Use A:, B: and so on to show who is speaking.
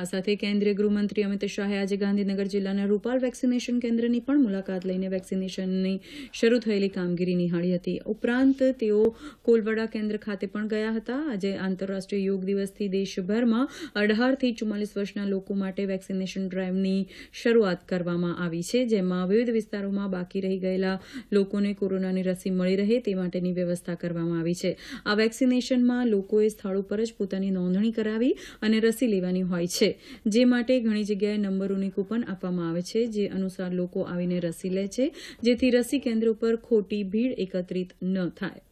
A: આ સાથે કેન્દ્રીય ગૃહમંત્રી અમિત શાહે આજે ગાંધીનગર જિલ્લાના રૂપાલ વેક્સિનેશન કેન્દ્રની પણ મુલાકાત લઈને વેક્સિનેશનની શરૂ થયેલી કામગીરી નિહાળી હતી ઉપરાંત તેઓ કોલવડા કેન્દ્ર ખાતે પણ ગયા હતા આજે આંતરરાષ્ટ્રીય યોગ દિવસથી દેશભરમાં અઢારથી ચુમ્માલીસ વર્ષના લોકો માટે વેક્સિનેશન ડ્રાઈવની શરૂઆત કરવામાં આવી છે જેમાં વિવિધ વિસ્તારોમાં બાકી રહી ગયેલા લોકોને કોરોનાની રસી મળી રહે તે માટેની વ્યવસ્થા કરવામાં આવી છે આ વેક્સિનેશનમાં લોકોએ સ્થળો પર જ પોતાની નોંધણી કરાવી અને રસી લેવાની હોય છે છે જે માટે ઘણી જગ્યાએ નંબરોની કૂપન આપવામાં આવે છે જે અનુસાર લોકો આવીને રસી લે છે જેથી રસી કેન્દ્ર પર ખોટી ભીડ એકત્રિત ન થાય